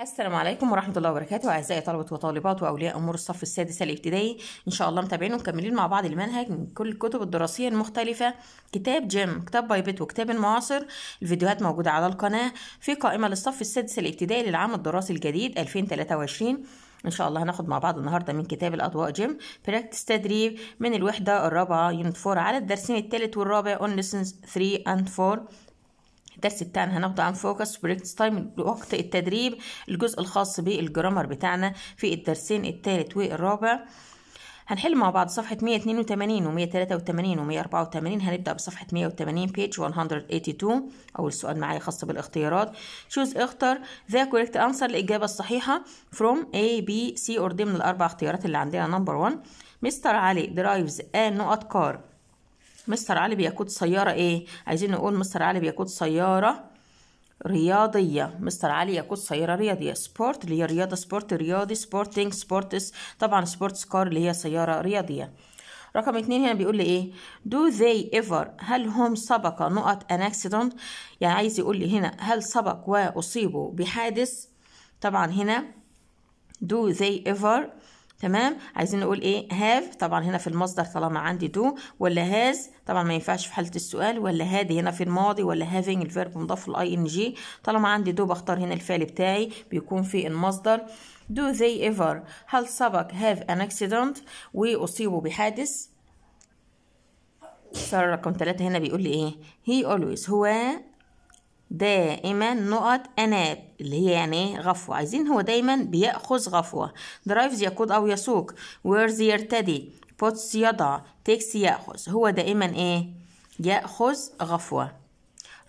السلام عليكم ورحمه الله وبركاته اعزائي طلبه وطالبات واولياء امور الصف السادس الابتدائي ان شاء الله متابعين ومكملين مع بعض المنهج من كل الكتب الدراسيه المختلفه كتاب جيم كتاب باي بيت وكتاب المعاصر الفيديوهات موجوده على القناه في قائمه للصف السادس الابتدائي للعام الدراسي الجديد 2023 ان شاء الله هناخد مع بعض النهارده من كتاب الاضواء جيم براكتس تدريب من الوحده الرابعه يونت 4 على الدرسين الثالث والرابع اون ليسنز 3 اند 4 الدرس بتاعنا هناخده عن فوكس بريكس تايم وقت التدريب الجزء الخاص بالجرامر بتاعنا في الدرسين الثالث والرابع هنحل مع بعض صفحة 182 و 183 و 184 هنبدأ بصفحة 180 page 182 أول سؤال معايا خاص بالاختيارات شوز اختر ذا كوريكت أنسر الإجابة الصحيحة from A B C or D من الأربع اختيارات اللي عندنا number 1 مستر علي درايفز آن نقط كار مستر علي بيقود سيارة ايه عايزين نقول مستر علي بيقود سيارة رياضية مستر علي يقود سيارة رياضية سبورت اللي هي رياضة سبورت رياضي سبورتنج سبورتس طبعا سبورتس كار اللي هي سيارة رياضية رقم اتنين هنا بيقول لي ايه do they ever هل هم سبق نقط an accident يعني عايز يقول لي هنا هل سبق واصيبوا بحادث طبعا هنا do they ever تمام عايزين نقول ايه هاف طبعا هنا في المصدر طالما عندي دو ولا هاز طبعا ما ينفعش في حاله السؤال ولا هادي هنا في الماضي ولا هافينج الفيرب مضاف للاي ان جي طالما عندي دو بختار هنا الفعل بتاعي بيكون في المصدر do they ever هل سبق have an accident وأصيبوا بحادث سؤال رقم ثلاثة هنا بيقول لي ايه he always هو دائما نقط أناب اللي هي يعني غفوة عايزين هو دايما بيأخذ غفوة درايفز يقود أو يسوق ويرز يرتدي بوتس يضع تيكس يأخذ هو دائما إيه يأخذ غفوة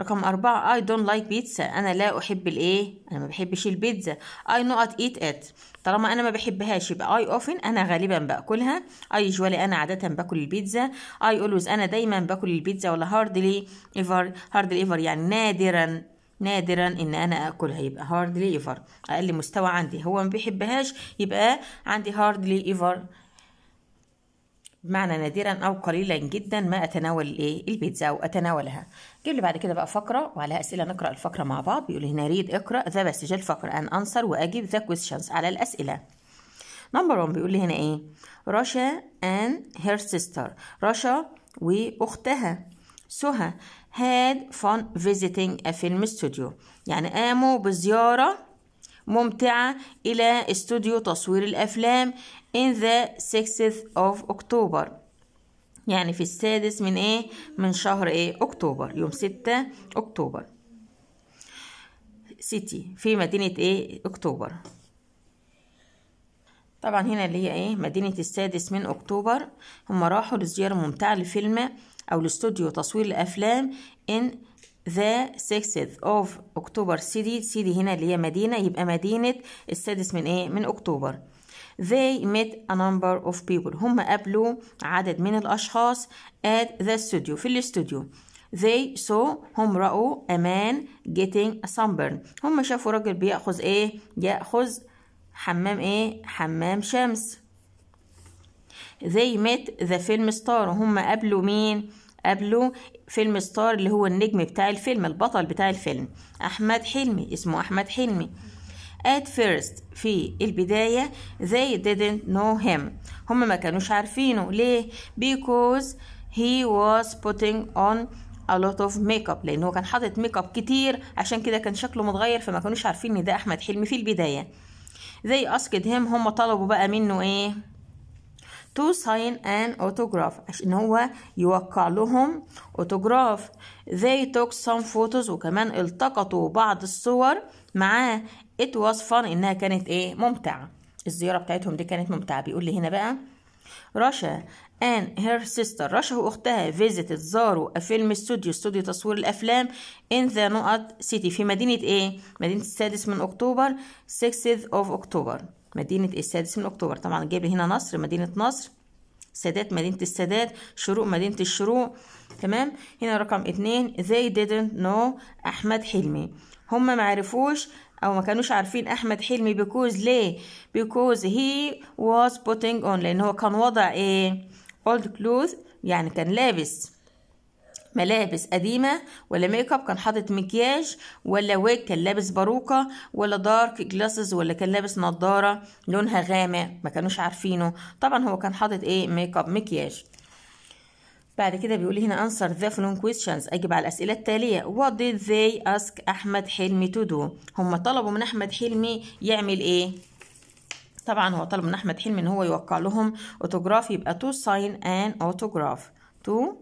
رقم أربعة I don't like pizza أنا لا أحب الإيه أنا ما بحبش البيتزا I not eat it طالما أنا ما بحبهاش يبقى I often أنا غالبا باكلها I usually أنا عادة باكل البيتزا I always أنا دايما باكل البيتزا ولا hardly ever hardly ever يعني نادرا نادرا ان انا اكلها يبقى hardly ever اقل مستوى عندي هو ما بيحبهاش يبقى عندي hardly ever بمعنى نادرا او قليلا جدا ما اتناول الايه البيتزا او اتناولها جيب لي بعد كده بقى فقره وعليها اسئله نقرا الفقره مع بعض بيقول هنا ريد اقرا ذا بسجل الفقره ان انسر واجيب ذا كويستشنز على الاسئله نمبر 1 بيقول لي هنا ايه رشا ان هير سيستر رشا واختها سهى هاد فان فيزيتنج فيلم استوديو يعني قاموا بزياره ممتعة إلى استوديو تصوير الأفلام in the sixth of October يعني في السادس من ايه من شهر ايه اكتوبر يوم ستة اكتوبر سيتي في مدينة ايه اكتوبر طبعا هنا اللي هي ايه مدينة السادس من اكتوبر هم راحوا لزيارة ممتعة لفيلم او لاستوديو تصوير الافلام in the sixth of اكتوبر سيتي سيتي هنا اللي هي مدينة يبقى مدينة السادس من ايه من اكتوبر they met a number of people هم قابلوا عدد من الأشخاص at the studio في الاستوديو they saw هم رأوا a man getting a sunburn هم شافوا راجل بيأخذ ايه يأخذ حمام ايه حمام شمس they met the film star هم قابلوا مين قابلوا فيلم ستار اللي هو النجم بتاع الفيلم البطل بتاع الفيلم احمد حلمي اسمه احمد حلمي at first في البداية they didn't know him هم ما كانوش عارفينه ليه because he was putting on a lot of makeup لأن هو كان حاطط ميك اب كتير عشان كده كان شكله متغير فما كانوش عارفين إن ده أحمد حلمي في البداية they asked him هم طلبوا بقى منه إيه to sign an autograph عشان هو يوقع لهم autograph they took some photos وكمان التقطوا بعض الصور معاه it was fun انها كانت ايه ممتعه الزياره بتاعتهم دي كانت ممتعه بيقول لي هنا بقى رشا ان هير سيستر رشا واختها visited زاروا فيلم استوديو استوديو تصوير الافلام in the نقط سيتي في مدينه ايه مدينه السادس من اكتوبر 6th اوف اكتوبر مدينه إيه؟ السادس من اكتوبر طبعا جايب لي هنا نصر مدينه نصر سادات مدينة السادات شروق مدينة الشروق تمام هنا رقم اتنين they didn't know أحمد حلمي هما معرفوش او ما كانوش عارفين احمد حلمي بيكوز ليه بيكوز هي واز بوتينج اون لان هو كان وضع ايه اولد كلوز يعني كان لابس ملابس قديمة ولا ميك اب كان حاطط مكياج ولا ويك كان لابس باروكة ولا دارك جلاسز ولا كان لابس نظارة لونها غامق ما كانوش عارفينه طبعا هو كان حاطط ايه ميك اب مكياج بعد كده بيقول لي هنا answer the following questions اجب على الاسئله التاليه what did they ask احمد حلمي to do هم طلبوا من احمد حلمي يعمل ايه طبعا هو طلب من احمد حلمي ان هو يوقع لهم اوتوجراف يبقى to sign an autograph to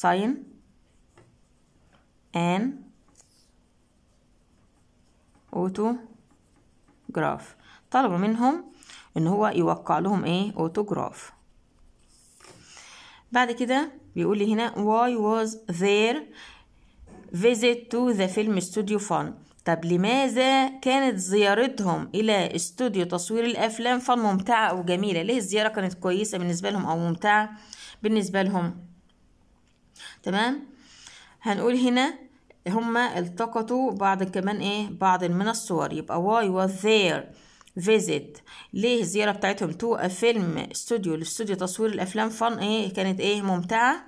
sign an autograph طلبوا منهم ان هو يوقع لهم ايه اوتوجراف بعد كده بيقول لي هنا why was there visit to the film studio fun طب لماذا كانت زيارتهم إلى استوديو تصوير الأفلام فن ممتعة أو جميلة ليه الزيارة كانت كويسة بالنسبة لهم أو ممتعة بالنسبة لهم تمام هنقول هنا هما التقطوا بعض كمان ايه بعض من الصور يبقى why was there فيزيت ليه الزيارة بتاعتهم تو فيلم استوديو لاستوديو تصوير الأفلام فن إيه كانت إيه ممتعة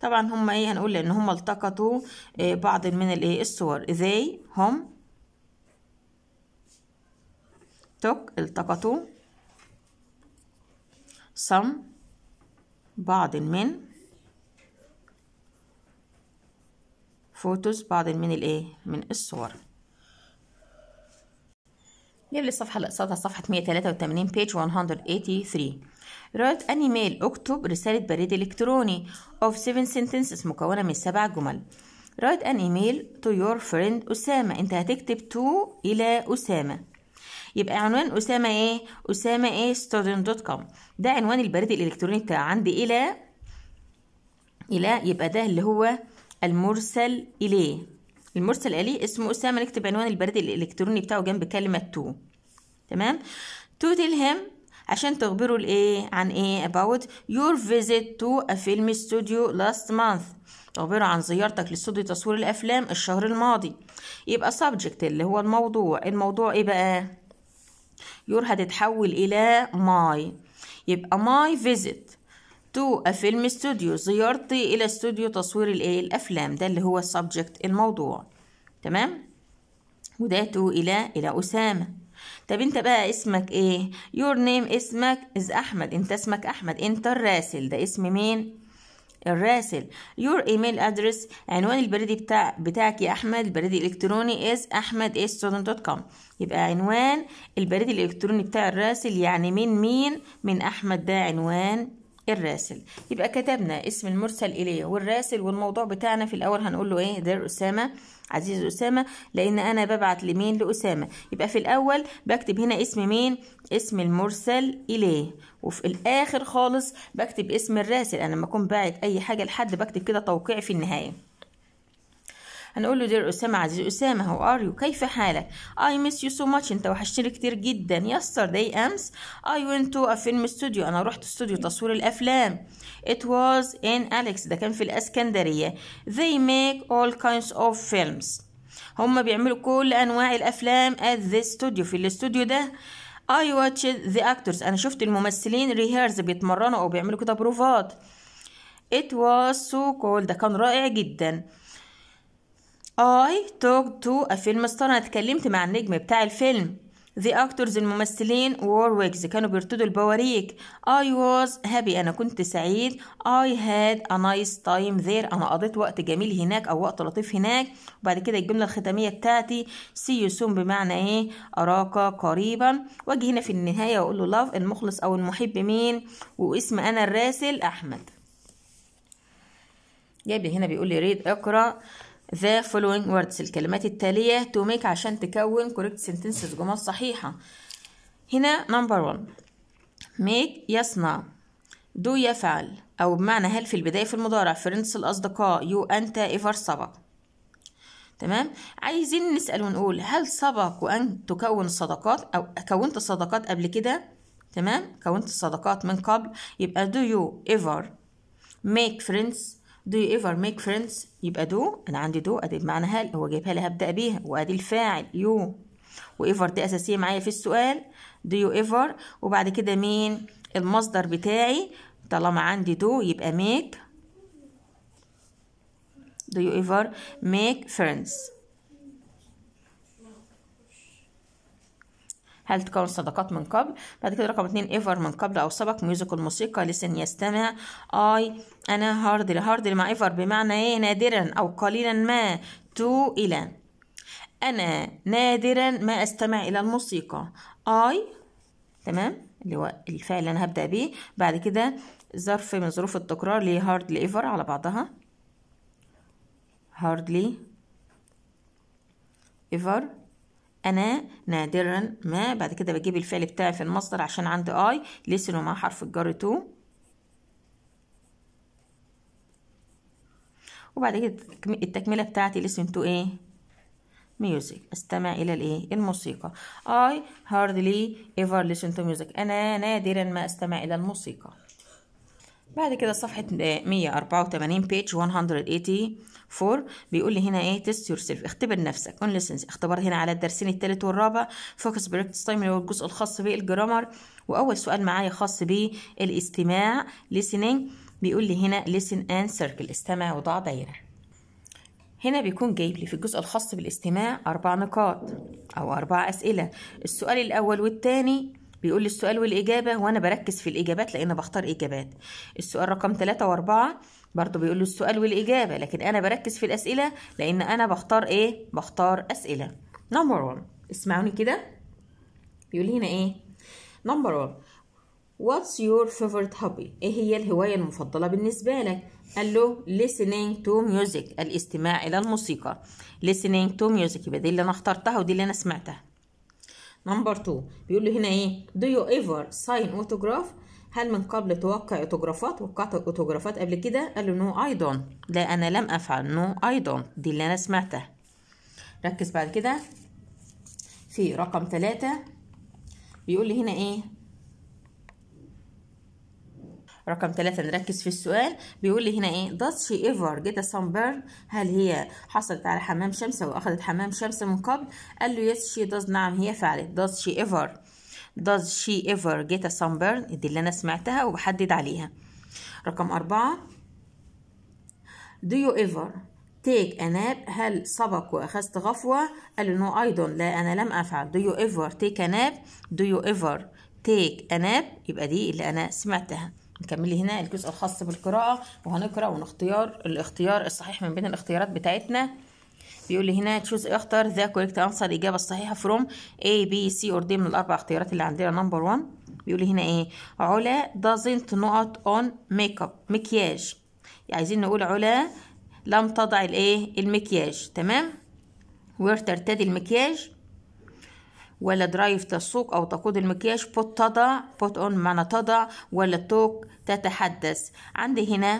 طبعا هم إيه هنقول لأن هم التقطوا إيه بعض من الإيه الصور they هم توك التقطوا some بعض من فوتوز بعض من الايه من الصور نيجي للصفحة الصفحة اللي قصادها صفحة 183 page 183 رايت أني ميل اكتب رسالة بريد إلكتروني of 7 sentences مكونة من سبع جمل رايت أني ميل to your friend أسامة أنت هتكتب to إلى أسامة يبقى عنوان أسامة إيه؟ أسامة إيه student دوت كوم ده عنوان البريد الإلكتروني بتاع عندي إلى إلى يبقى ده اللي هو المرسل إليه المرسل آلي اسمه أسامة نكتب عنوان البريد الإلكتروني بتاعه جنب كلمة تو تمام تو تيل هيم عشان تخبره الايه عن ايه about your visit to a film studio last month تخبره عن زيارتك لاستوديو تصوير الافلام الشهر الماضي يبقى subject اللي هو الموضوع الموضوع ايه بقى your هتتحول الى my يبقى my visit تو فيلم ستوديو زيارتي الى استوديو تصوير الايه الافلام ده اللي هو السبجكت الموضوع تمام وده تو الى الى اسامه طب انت بقى اسمك ايه يور نيم اسمك از احمد انت اسمك احمد انت الراسل ده اسم مين الراسل يور ايميل ادرس عنوان البريد بتاع بتاعك يا احمد البريد الالكتروني از احمد دوت كوم يبقى عنوان البريد الالكتروني بتاع الراسل يعني من مين من احمد ده عنوان الراسل يبقى كتبنا اسم المرسل اليه والراسل والموضوع بتاعنا في الاول هنقول له ايه دير اسامه عزيز اسامه لان انا ببعت لمين لاسامه يبقى في الاول بكتب هنا اسم مين اسم المرسل اليه وفي الاخر خالص بكتب اسم الراسل انا لما اكون باعت اي حاجه لحد بكتب كده توقيع في النهايه هنقول له دير اسامه عزيز اسامه هو ار يو كيف حالك اي مس يو سو ماتش انت وحشتني كتير جدا داي امس اي ونت تو فيلم استوديو انا رحت استوديو تصوير الافلام ات واز ان اليكس ده كان في الاسكندريه ذي ميك اول كاينز اوف فيلمز هم بيعملوا كل انواع الافلام ات ذي ستوديو في الاستوديو ده I watched the actors أنا شفت الممثلين ريهيرز بيتمرنوا أو بيعملوا كده بروفات It was so cold. ده كان رائع جدا I talked to a film star أنا اتكلمت مع النجم بتاع الفيلم The actors الممثلين wore wigs كانوا بيرتدوا البواريك I was happy أنا كنت سعيد I had a nice time there أنا قضيت وقت جميل هناك أو وقت لطيف هناك وبعد كده الجملة الختامية بتاعتي see you soon بمعنى إيه أراك قريبا وأجي هنا في النهاية وأقول له love المخلص أو المحب مين واسم أنا الراسل أحمد جايب هنا بيقول لي ريد اقرأ the following words الكلمات التالية to make عشان تكون correct sentences جمل صحيحة هنا number one make يصنع do يفعل أو بمعنى هل في البداية في المضارع friends الأصدقاء you أنت ever سبق تمام عايزين نسأل ونقول هل سبق وأن تكون صداقات أو كونت صداقات قبل كده تمام كونت الصداقات من قبل يبقى do you ever make friends do you ever make friends يبقى دو انا عندي دو ادي بمعنى هل هو جايبها لي هبدا بيها وادي الفاعل يو وايفر دي اساسيه معايا في السؤال do you ever وبعد كده مين المصدر بتاعي طالما عندي دو يبقى make do you ever make friends هل تكون صداقات من قبل بعد كده رقم اتنين ايفر من قبل او سبق ميوزيكال موسيقى لسن يستمع اي انا هاردلي هاردلي مع ايفر بمعنى ايه نادرا او قليلا ما تو الى انا نادرا ما استمع الى الموسيقى اي تمام اللي هو الفعل اللي انا هبدا بيه بعد كده ظرف من ظروف التكرار ليه هارد ايفر على بعضها هاردلي ايفر أنا نادرا ما بعد كده بجيب الفعل بتاعي في المصدر عشان عندي I listen ومع حرف الجر تو وبعد كده التكملة بتاعتي listen to إيه؟ ميوزك استمع الى الايه الموسيقى I hardly ever listen to music انا نادرا ما استمع الى الموسيقى بعد كده صفحة 184 page 184 بيقول لي هنا ايه تيست يور سيلف اختبر نفسك اون ليسنز اختبار هنا على الدرسين الثالث والرابع فوكس براكتس تايم اللي هو الجزء الخاص بالجرامر واول سؤال معايا خاص بالاستماع listening بيقول لي هنا listen and circle استمع وضع دايره هنا بيكون جايب لي في الجزء الخاص بالاستماع أربع نقاط أو أربع أسئلة السؤال الأول والتاني بيقول لي السؤال والإجابة وأنا بركز في الإجابات لأن بختار إجابات السؤال رقم 3 و4 برضو بيقول له السؤال والإجابة لكن أنا بركز في الأسئلة لأن أنا بختار إيه؟ بختار أسئلة نمبر 1 اسمعوني كده بيقول لي هنا إيه؟ نمبر 1 What's your favorite hobby؟ إيه هي الهواية المفضلة بالنسبة لك؟ قال له listening to music الاستماع إلى الموسيقى listening to music يبقى دي اللي أنا اخترتها ودي اللي أنا سمعتها نمبر 2 بيقول له هنا ايه do you ever sign autograph هل من قبل توقع اوتوجرافات وقعت اوتوجرافات قبل كده قال له نو اي دونت لا انا لم افعل نو اي دونت دي اللي انا سمعتها ركز بعد كده في رقم ثلاثة بيقول لي هنا ايه رقم ثلاثة نركز في السؤال بيقول لي هنا ايه does she ever get a sunburn هل هي حصلت على حمام شمس او اخذت حمام شمس من قبل قال له yes she does نعم هي فعلت does she ever does she ever get a sunburn دي اللي انا سمعتها وبحدد عليها رقم أربعة do you ever take a nap هل سبق وأخذت غفوة قال no I don't لا أنا لم أفعل do you ever take a nap do you ever take a nap يبقى دي اللي أنا سمعتها نكملي هنا الجزء الخاص بالقراءة وهنقرأ ونختيار الاختيار الصحيح من بين الاختيارات بتاعتنا بيقول لي هنا تشوز اختار ذا كوريكت انسر الإجابة الصحيحة فروم A B C أور D من الأربع اختيارات اللي عندنا نمبر 1 بيقول لي هنا إيه علا doesn't not on makeup مكياج عايزين نقول علا لم تضع الإيه المكياج تمام وير ترتدي المكياج ولا درايف تسوق أو تقود المكياج بوت تضع بوت أون معنى تضع ولا توك تتحدث عندي هنا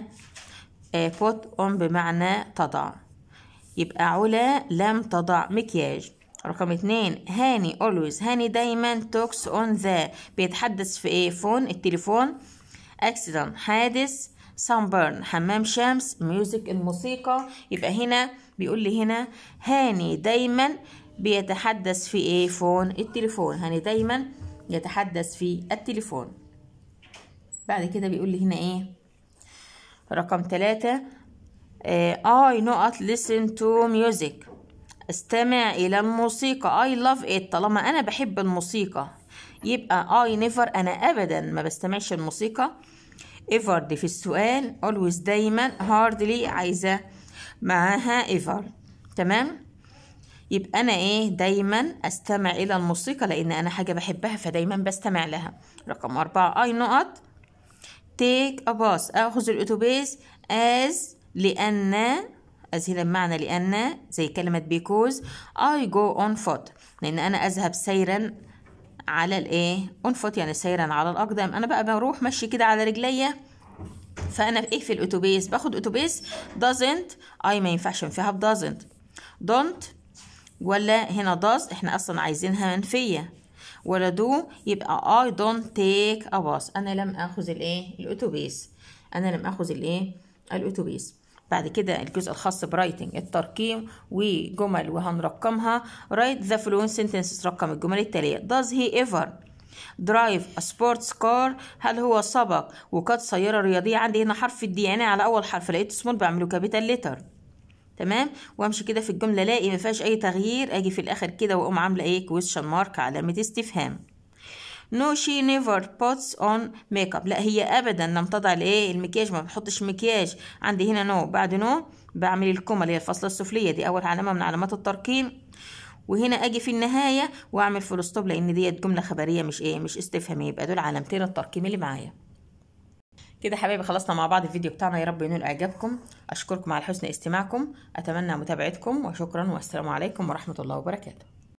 بوت آه، أون بمعنى تضع يبقى علا لم تضع مكياج رقم اتنين هاني always هاني دايما توكس اون ذا بيتحدث في ايه فون التليفون accident حادث sunburn حمام شمس ميوزك الموسيقى يبقى هنا بيقول لي هنا هاني دايما بيتحدث في ايه فون التليفون هاني يعني دايما يتحدث في التليفون بعد كده بيقول لي هنا ايه رقم ثلاثة آه I not listen to music استمع إلى الموسيقى I love it طالما أنا بحب الموسيقى يبقى I never أنا أبدا ما بستمعش الموسيقى ever دي في السؤال always دايما hardly عايزة معاها ever تمام يبقى انا ايه دايما استمع الى الموسيقى لان انا حاجه بحبها فدايما بستمع لها رقم أربعة اي نقط تيك a bus اخذ الاتوبيس as لان هنا بمعنى لأن زي كلمة because I go on foot لأن أنا أذهب سيرا على الإيه on foot يعني سيرا على الأقدام أنا بقى بروح مشي كده على رجليا فأنا إيه في الأتوبيس باخد أتوبيس doesn't I ما ينفعش فيها doesn't don't ولا هنا does احنا اصلا عايزينها منفيه ولا do يبقى I don't take a bus انا لم اخذ الايه الاتوبيس انا لم اخذ الايه الاتوبيس بعد كده الجزء الخاص برايتنج الترقيم وجمل وهنرقمها write the following sentences رقم الجمل التالية does he ever درايف سبورتس كار هل هو سبق وقد سيارة رياضية عندي هنا حرف الدي يعني على أول حرف لقيته سمول بعمله كابيتال لتر تمام وامشي كده في الجمله الاقي ما فيهاش اي تغيير اجي في الاخر كده واقوم عامله ايه كويشن مارك علامه استفهام نو شي نيفر بوتس اون ميك اب لا هي ابدا لم تضع الايه المكياج ما بتحطش مكياج عندي هنا نو no. بعد نو no بعمل الكومه اللي هي الفاصله السفليه دي اول علامه من علامات الترقيم وهنا اجي في النهايه واعمل فول ستوب لان ديت جمله خبريه مش ايه مش استفهاميه يبقى دول علامتين الترقيم اللي معايا كده حبايبي خلصنا مع بعض الفيديو بتاعنا يا رب ينول اعجابكم اشكركم على حسن استماعكم اتمنى متابعتكم وشكرا والسلام عليكم ورحمه الله وبركاته